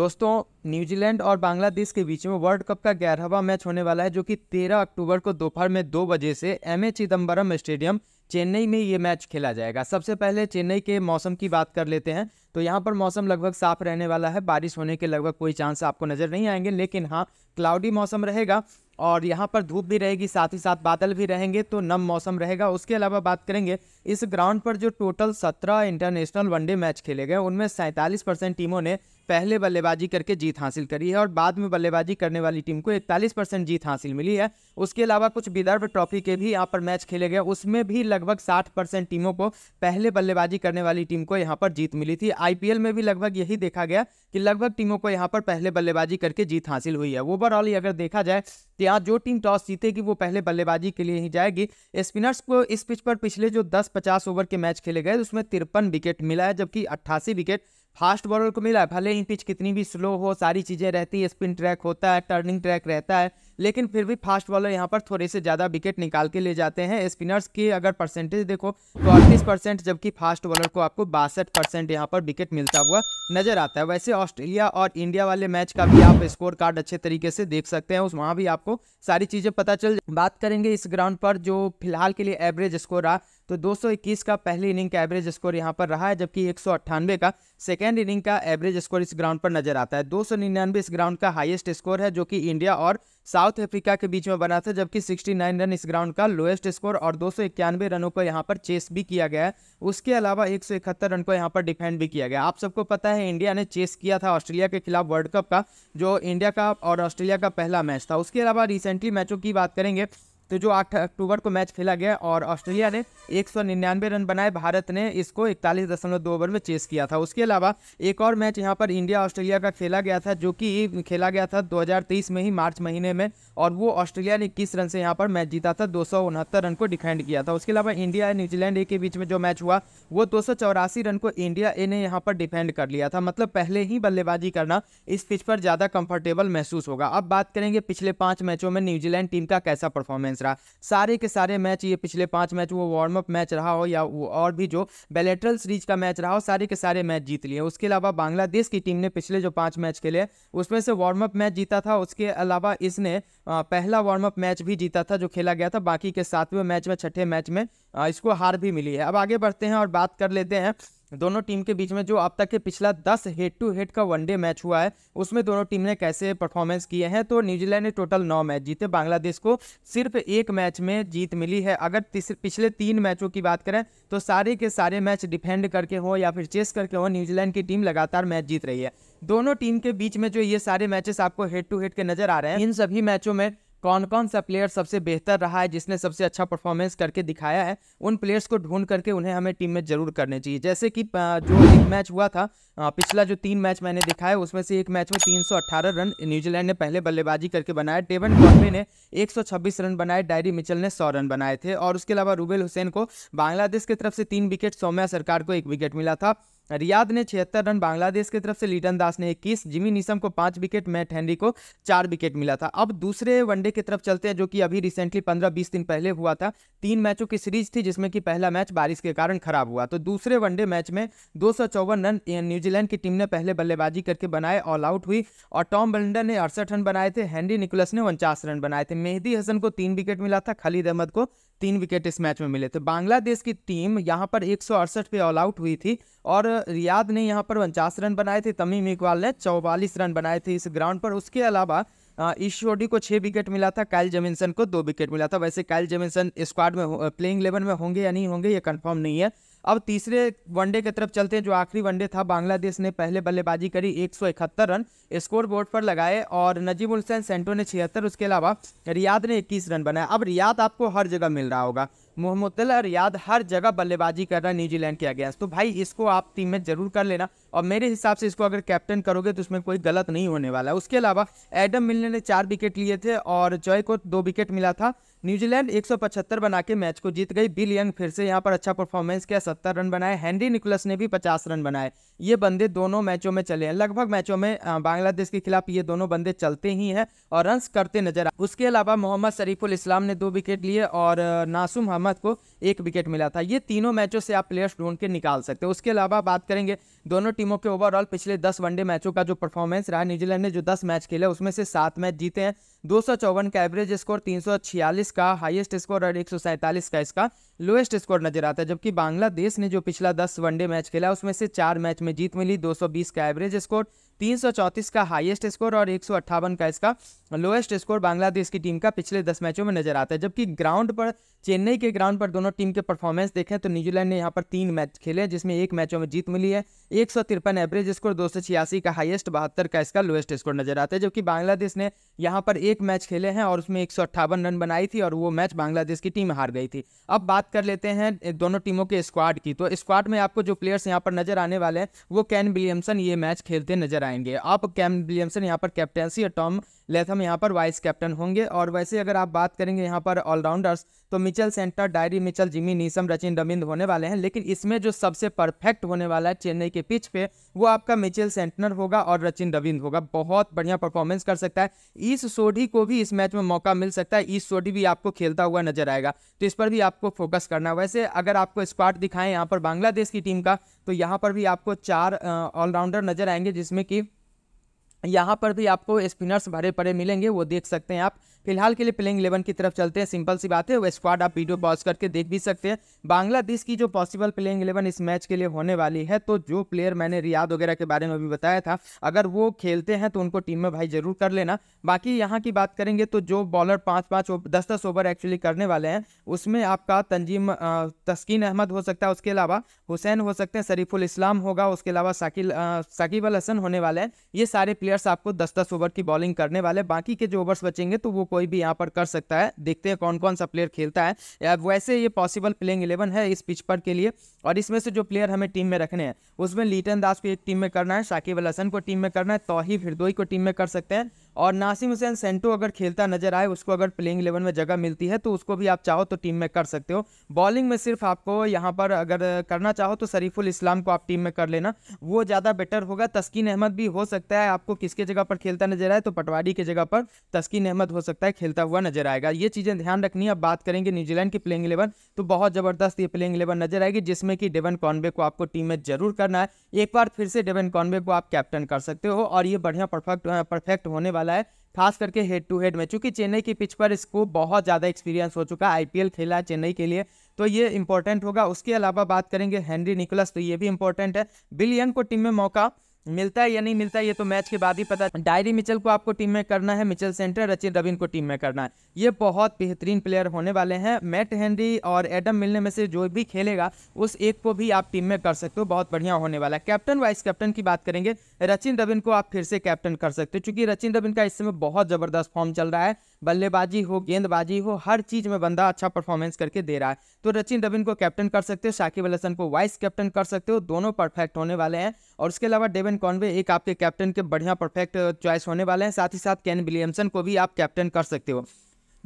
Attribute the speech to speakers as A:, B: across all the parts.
A: दोस्तों न्यूजीलैंड और बांग्लादेश के बीच में वर्ल्ड कप का ग्यारहवा मैच होने वाला है जो कि 13 अक्टूबर को दोपहर में दो बजे से M A Chidambaram stadium Chennai में ये मैच खेला जाएगा सबसे पहले चेन्नई के मौसम की बात कर लेते हैं तो यहाँ पर मौसम लगभग साफ रहने वाला है बारिश होने के लगभग कोई चांस आपको नज़र नहीं आएंगे लेकिन हाँ क्लाउडी मौसम रहेगा और यहाँ पर धूप भी रहेगी साथ ही साथ बादल भी रहेंगे तो नम मौसम रहेगा उसके अलावा बात करेंगे इस ग्राउंड पर जो टोटल सत्रह इंटरनेशनल वनडे मैच खेले गए उनमें सैंतालीस परसेंट टीमों ने पहले बल्लेबाजी करके जीत हासिल करी है और बाद में बल्लेबाजी करने वाली टीम को 41 परसेंट जीत हासिल मिली है उसके अलावा कुछ विदर्भ ट्रॉफी के भी यहाँ पर मैच खेले गए उसमें भी लगभग 60 परसेंट टीमों को पहले बल्लेबाजी करने वाली टीम को यहाँ पर जीत मिली थी आईपीएल में भी लगभग यही देखा गया कि लगभग टीमों को यहाँ पर पहले बल्लेबाजी करके जीत हासिल हुई है ओवरऑल अगर देखा जाए तो यहाँ जो टीम टॉस जीतेगी वो पहले बल्लेबाजी के लिए ही जाएगी स्पिनर्स को इस पिच पर पिछले जो दस पचास ओवर के मैच खेले गए उसमें तिरपन विकेट मिला है जबकि अट्ठासी विकेट फास्ट बॉलर को मिला भले ही पिच कितनी भी स्लो हो सारी चीज़ें रहती है स्पिन ट्रैक होता है टर्निंग ट्रैक रहता है लेकिन फिर भी फास्ट बॉलर यहाँ पर थोड़े से ज़्यादा विकेट निकाल के ले जाते हैं स्पिनर्स की अगर परसेंटेज देखो तो अड़तीस परसेंट जबकि फास्ट बॉलर को आपको बासठ परसेंट यहाँ पर विकेट मिलता हुआ नजर आता है वैसे ऑस्ट्रेलिया और इंडिया वाले मैच का भी आप स्कोर कार्ड अच्छे तरीके से देख सकते हैं उस वहाँ भी आपको सारी चीज़ें पता चल बात करेंगे इस ग्राउंड पर जो फिलहाल के लिए एवरेज स्कोर रहा तो 221 का पहली इनिंग का एवरेज स्कोर यहाँ पर रहा है जबकि एक का सेकेंड इनिंग का एवरेज स्कोर इस ग्राउंड पर नजर आता है दो इस ग्राउंड का हाइएस्ट स्कोर है जो कि इंडिया और साउथ अफ्रीका के बीच में बना था जबकि 69 रन इस ग्राउंड का लोएस्ट स्कोर और दो रनों को यहाँ पर चेस भी किया गया है उसके अलावा एक रन को यहाँ पर डिफेंड भी किया गया आप सबको पता है इंडिया ने चेस किया था ऑस्ट्रेलिया के खिलाफ वर्ल्ड कप का जो इंडिया का और ऑस्ट्रेलिया का पहला मैच था उसके अलावा रिसेंटली मैचों की बात करेंगे तो जो 8 अक्टूबर को मैच खेला गया और ऑस्ट्रेलिया ने एक रन बनाए भारत ने इसको इकतालीस दशमलव दो ओवर में चेस किया था उसके अलावा एक और मैच यहाँ पर इंडिया ऑस्ट्रेलिया का खेला गया था जो कि खेला गया था 2023 में ही मार्च महीने में और वो ऑस्ट्रेलिया ने इक्कीस रन से यहाँ पर मैच जीता था दो रन को डिफेंड किया था उसके अलावा इंडिया और न्यूजीलैंड ए के बीच में जो मैच हुआ वो दो रन को इंडिया ए ने यहाँ पर डिफेंड कर लिया था मतलब पहले ही बल्लेबाजी करना इस पिच पर ज़्यादा कंफर्टेबल महसूस होगा अब बात करेंगे पिछले पाँच मैचों में न्यूजीलैंड टीम का कैसा परफॉर्मेंस मैच रहा सारे के सारे मैच ये पिछले पाँच मैच वो वार्म अप मैच रहा हो या वो और भी जो बेलेट्रल सीरीज का मैच रहा हो सारे के सारे मैच जीत लिए उसके अलावा बांग्लादेश की टीम ने पिछले जो पाँच मैच खेले उसमें से वार्म अप मैच जीता था उसके अलावा इसने पहला वार्म अप मैच भी जीता था जो खेला गया था बाकी के सातवें मैच में छठे मैच में इसको हार भी मिली है अब आगे बढ़ते हैं और बात कर लेते हैं दोनों टीम के बीच में जो अब तक के पिछला दस हेड टू हेड का वनडे मैच हुआ है उसमें दोनों टीम ने कैसे परफॉर्मेंस किए हैं तो न्यूजीलैंड ने टोटल नौ मैच जीते बांग्लादेश को सिर्फ एक मैच में जीत मिली है अगर पिछले तीन मैचों की बात करें तो सारे के सारे मैच डिफेंड करके हो या फिर चेस करके हो न्यूजीलैंड की टीम लगातार मैच जीत रही है दोनों टीम के बीच में जो ये सारे मैचेस आपको हेड टू हेड के नजर आ रहे हैं इन सभी मैचों में कौन कौन सा प्लेयर सबसे बेहतर रहा है जिसने सबसे अच्छा परफॉर्मेंस करके दिखाया है उन प्लेयर्स को ढूंढ करके उन्हें हमें टीम में जरूर करने चाहिए जैसे कि जो एक मैच हुआ था पिछला जो तीन मैच मैंने दिखाया है उसमें से एक मैच में 318 रन न्यूजीलैंड ने पहले बल्लेबाजी करके बनाया डेवन कॉर्मे ने एक रन बनाए डायरी मिचल ने सौ रन बनाए थे और उसके अलावा रूबेल हुसैन को बांग्लादेश की तरफ से तीन विकेट सौम्या सरकार को एक विकेट मिला था रियाद ने छिहत्तर रन बांग्लादेश की तरफ से लिटन दास ने इक्कीस जिमी निसम को पाँच विकेट मैट हेनरी को चार विकेट मिला था अब दूसरे वनडे की तरफ चलते हैं जो कि अभी रिसेंटली पंद्रह बीस दिन पहले हुआ था तीन मैचों की सीरीज थी जिसमें कि पहला मैच बारिश के कारण खराब हुआ तो दूसरे वनडे मैच में दो रन न्यूजीलैंड की टीम ने पहले बल्लेबाजी करके बनाए ऑल आउट हुई और टॉम बल्डर ने अड़सठ रन बनाए थे हेनरी निकोलस ने उनचास रन बनाए थे मेहदी हसन को तीन विकेट मिला था खलीद अहमद को तीन विकेट इस मैच में मिले थे बांग्लादेश की टीम यहाँ पर एक पे ऑल आउट हुई थी और रियाद ने यहाँ पर उनचास रन बनाए थे तमीम इकबाल ने चौवालीस रन बनाए थे इस ग्राउंड पर उसके अलावा ईश्वरी को छः विकेट मिला था काइल जेमिनसन को दो विकेट मिला था वैसे कैल जेमिनसन स्क्वाड में प्लेइंग इलेवन में होंगे या नहीं होंगे ये कन्फर्म नहीं है अब तीसरे वनडे की तरफ चलते हैं जो आखिरी वनडे था बांग्लादेश ने पहले बल्लेबाजी करी इकहत्तर रन स्कोर बोर्ड पर लगाए और नजीब हुसैन सेंटो ने छिहत्तर उसके अलावा रियाद ने इक्कीस रन बनाया अब रियाद आपको हर जगह मिल रहा होगा मोहम्मद रियाद हर जगह बल्लेबाजी कर रहा है न्यूजीलैंड के अगेंस्ट तो भाई इसको आप टीम में जरूर कर लेना और मेरे हिसाब से इसको अगर कैप्टन करोगे तो उसमें कोई गलत नहीं होने वाला है उसके अलावा एडम मिलने ने चार विकेट लिए थे और जॉय को दो विकेट मिला था न्यूजीलैंड 175 बना के मैच को जीत गई बिल यंग फिर से यहाँ पर अच्छा परफॉर्मेंस किया सत्तर रन बनाए हैंनरी निकोलस ने भी पचास रन बनाए ये बंदे दोनों मैचों में चले हैं लगभग मैचों में बांग्लादेश के खिलाफ ये दोनों बंदे चलते ही हैं और रन करते नजर आए उसके अलावा मोहम्मद शरीफुल इस्लाम ने दो विकेट लिए और नासुम अहमद को एक विकेट मिला था ये तीनों मैचों से आप प्लेयर्स ढूंढ के निकाल सकते हैं उसके अलावा बात करेंगे दोनों टीमों के ओवरऑल पिछले दस वनडे मैचों का जो परफॉर्मेंस रहा न्यूजीलैंड ने जो दस मैच खेले उसमें से सात मैच जीते हैं दो का एवरेज स्कोर तीन का हाईएस्ट स्कोर और एक का इसका लोएस्ट स्कोर नजर आता है जबकि बांग्लादेश ने जो पिछला दस वनडे मैच खेला उसमें से चार मैच में जीत मिली 220 का एवरेज स्कोर तीन का हाईएस्ट स्कोर और एक का इसका लोएस्ट स्कोर बांग्लादेश की टीम का पिछले दस मैचों में नजर आता है जबकि ग्राउंड पर चेन्नई के ग्राउंड पर दोनों टीम के परफॉर्मेंस देखें तो न्यूजीलैंड ने यहाँ पर तीन मैच खेले जिसमें एक मैचों में जीत मिली है एक एवरेज स्कोर दो का हाइएस्ट बहत्तर का इसका लोएस्ट स्कोर नजर आता है जबकि बांग्लादेश ने यहाँ पर एक मैच खेले हैं और उसमें एक रन बनाई थी और वो मैच बांग्लादेश की टीम हार गई थी अब बात कर लेते हैं दोनों टीमों के स्क्वाड की तो स्क्वाड में आपको जो प्लेयर्स यहाँ पर नजर आने वाले हैं वो कैन विलियमसन ये मैच खेलते नजर आएंगे आप कैन विलियमसन यहाँ पर कैप्टनसी और टॉम लेथम यहाँ पर वाइस कैप्टन होंगे और वैसे अगर आप बात करेंगे यहाँ पर ऑलराउंडर्स तो Mitchell Santner Daryl Mitchell Jimmy Neesham Rachin Ravindra होने वाले हैं लेकिन इसमें जो सबसे परफेक्ट होने वाला है चेन्नई के पिच पे वो आपका मिचेल सेंटनर होगा और रचिन रविंद होगा बहुत बढ़िया परफॉर्मेंस कर सकता है इस सोढ़ी को भी इस मैच में मौका मिल सकता है इस सोढ़ी भी आपको खेलता हुआ नजर आएगा तो इस पर भी आपको फोकस करना वैसे अगर आपको स्पॉट दिखाएं यहाँ पर बांग्लादेश की टीम का तो यहाँ पर भी आपको चार ऑलराउंडर नजर आएंगे जिसमें कि यहाँ पर भी आपको स्पिनर्स भरे पड़े मिलेंगे वो देख सकते हैं आप फिलहाल के लिए प्लेइंग इलेवन की तरफ चलते हैं सिंपल सी बात है वो स्क्वाड आप वीडियो पॉज करके देख भी सकते हैं बांग्लादेश की जो पॉसिबल प्लेइंग इलेवन इस मैच के लिए होने वाली है तो जो प्लेयर मैंने रियाद वगैरह के बारे में भी बताया था अगर वो खेलते हैं तो उनको टीम में भाई जरूर कर लेना बाकी यहाँ की बात करेंगे तो जो बॉलर पाँच पाँच दस दस ओवर एक्चुअली करने वाले हैं उसमें आपका तंजीम तस्कीन अहमद हो सकता है उसके अलावा हुसैन हो सकते हैं शरीफुल इस्लाम होगा उसके अलावा साकिल साकिब अल हसन होने वाले हैं ये सारे प्लेयर्स आपको दस दस ओवर की बॉलिंग करने वाले बाकी के जो ओवर्स बचेंगे तो वो कोई भी यहाँ पर कर सकता है देखते हैं कौन कौन सा प्लेयर खेलता है या वैसे ये पॉसिबल प्लेइंग इलेवन है इस पिच पर के लिए और इसमें से जो प्लेयर हमें टीम में रखने हैं उसमें लीटन दास को एक टीम में करना है शाकिब अल हसन को टीम में करना है तोहिब हिरदोई को टीम में कर सकते हैं और नासिम हुसैन सेंटो अगर खेलता नजर आए उसको अगर प्लेइंग इलेवन में जगह मिलती है तो उसको भी आप चाहो तो टीम में कर सकते हो बॉलिंग में सिर्फ आपको यहाँ पर अगर करना चाहो तो शरीफुल इस्लाम को आप टीम में कर लेना वो ज़्यादा बेटर होगा तस्किन अहमद भी हो सकता है आपको किसके जगह पर खेलता नजर आए तो पटवारी की जगह पर तस्किन अहमद हो सकता है खेलता हुआ नजर आएगा ये चीज़ें ध्यान रखनी है अब बात करेंगे न्यूजीलैंड की प्लेइंग इलेवन तो बहुत ज़बरदस्त ये प्लेइंग इलेवन नजर आएगी जिसमें कि डेवन कॉन्बे को आपको टीम में जरूर करना है एक बार फिर से डेवन कॉन्बे को आप कैप्टन कर सकते हो और ये बढ़िया परफेक्ट परफेक्ट होने वाला है खास करके हेड टू हेड में चूंकि चेन्नई की पिच पर इसको बहुत ज़्यादा एक्सपीरियंस हो चुका है आईपीएल खेला है चेन्नई के लिए तो ये इंपॉर्टेंट होगा उसके अलावा बात करेंगे हेनरी निकोलस तो ये भी इंपॉर्टेंट है बिलियन को टीम में मौका मिलता है या नहीं मिलता है ये तो मैच के बाद ही पता डायरी मिचल को आपको टीम में करना है मिचल सेंटर रचिन रविन को टीम में करना है ये बहुत बेहतरीन प्लेयर होने वाले हैं मैट हेनरी और एडम मिलने में से जो भी खेलेगा उस एक को भी आप टीम में कर सकते हो बहुत बढ़िया होने वाला है कैप्टन वाइस कैप्टन की बात करेंगे रचिन रविन को आप फिर से कैप्टन कर सकते हो चूंकि रचिन रविन का इस समय बहुत ज़बरदस्त फॉर्म चल रहा है बल्लेबाजी हो गेंदबाजी हो हर चीज़ में बंदा अच्छा परफॉर्मेंस करके दे रहा है तो रचिन रविन को कैप्टन कर सकते हो शाकिब अल हसन को वाइस कैप्टन कर सकते हो दोनों परफेक्ट होने वाले हैं और उसके अलावा डेविन कॉनवे एक आपके कैप्टन के बढ़िया परफेक्ट चॉइस होने वाले हैं साथ ही साथ कैन विलियमसन को भी आप कैप्टन कर सकते हो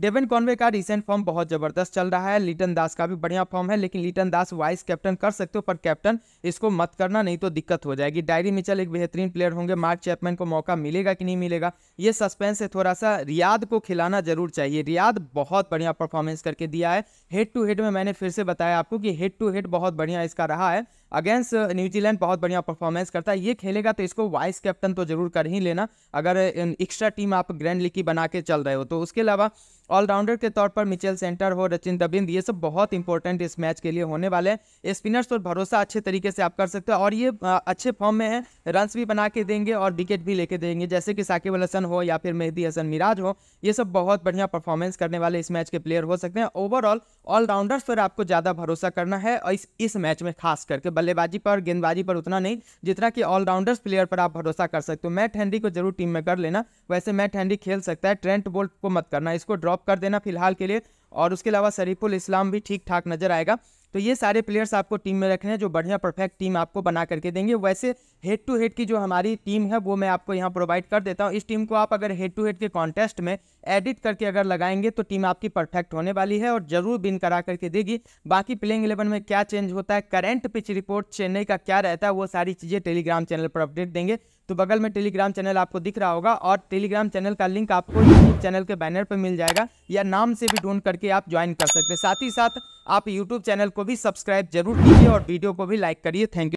A: डेविन कॉन्वे का रिसेंट फॉर्म बहुत जबरदस्त चल रहा है लिटन दास का भी बढ़िया फॉर्म है लेकिन लिटन दास वाइस कैप्टन कर सकते हो पर कैप्टन इसको मत करना नहीं तो दिक्कत हो जाएगी डायरी मिचल एक बेहतरीन प्लेयर होंगे मार्क चैपमैन को मौका मिलेगा कि नहीं मिलेगा ये सस्पेंस है थोड़ा सा रियाद को खिलाना जरूर चाहिए रियाद बहुत बढ़िया परफॉर्मेंस करके दिया है हेड टू हेड में मैंने फिर से बताया आपको कि हेड टू हेड बहुत बढ़िया इसका रहा है अगेंस्ट न्यूजीलैंड uh, बहुत बढ़िया परफॉर्मेंस करता है ये खेलेगा तो इसको वाइस कैप्टन तो जरूर कर ही लेना अगर एक्स्ट्रा uh, टीम आप ग्रैंड लीग की बना के चल रहे हो तो उसके अलावा ऑलराउंडर के तौर पर मिचेल सेंटर हो रचिन दबिंद ये सब बहुत इंपॉर्टेंट इस मैच के लिए होने वाले हैं स्पिनर्स पर तो भरोसा अच्छे तरीके से आप कर सकते हो और ये uh, अच्छे फॉर्म में है रन्स भी बना के देंगे और विकेट भी लेके देंगे जैसे कि साकिब अल हसन हो या फिर मेहदी हसन मिराज हो ये सब बहुत बढ़िया परफॉर्मेंस करने वाले इस मैच के प्लेयर हो सकते हैं ओवरऑल ऑलराउंडर्स पर आपको ज़्यादा भरोसा करना है और इस इस मैच में खास करके बल्लेबाजी पर गेंदबाजी पर उतना नहीं जितना कि ऑलराउंडर्स प्लेयर पर आप भरोसा कर सकते हो मैट हैंडी को जरूर टीम में कर लेना वैसे मैट हैंडी खेल सकता है ट्रेंट बोल्ट को मत करना इसको ड्रॉप कर देना फिलहाल के लिए और उसके अलावा शरीफुल इस्लाम भी ठीक ठाक नजर आएगा तो ये सारे प्लेयर्स आपको टीम में रखने हैं जो बढ़िया परफेक्ट टीम आपको बना करके देंगे वैसे हेड टू हेड की जो हमारी टीम है वो मैं आपको यहाँ प्रोवाइड कर देता हूँ इस टीम को आप अगर हेड टू हेड के कॉन्टेस्ट में एडिट करके अगर लगाएंगे तो टीम आपकी परफेक्ट होने वाली है और जरूर बिन करा करके देगी बाकी प्लेइंग इलेवन में क्या चेंज होता है करंट पिच रिपोर्ट चेन्नई का क्या रहता है वो सारी चीज़ें टेलीग्राम चैनल पर अपडेट देंगे तो बगल में टेलीग्राम चैनल आपको दिख रहा होगा और टेलीग्राम चैनल का लिंक आपको यूट्यूब चैनल के बैनर पर मिल जाएगा या नाम से भी ढूंढ करके आप ज्वाइन कर सकते हैं साथ ही साथ आप यूट्यूब चैनल को भी सब्सक्राइब जरूर कीजिए और वीडियो को भी लाइक करिए थैंक यू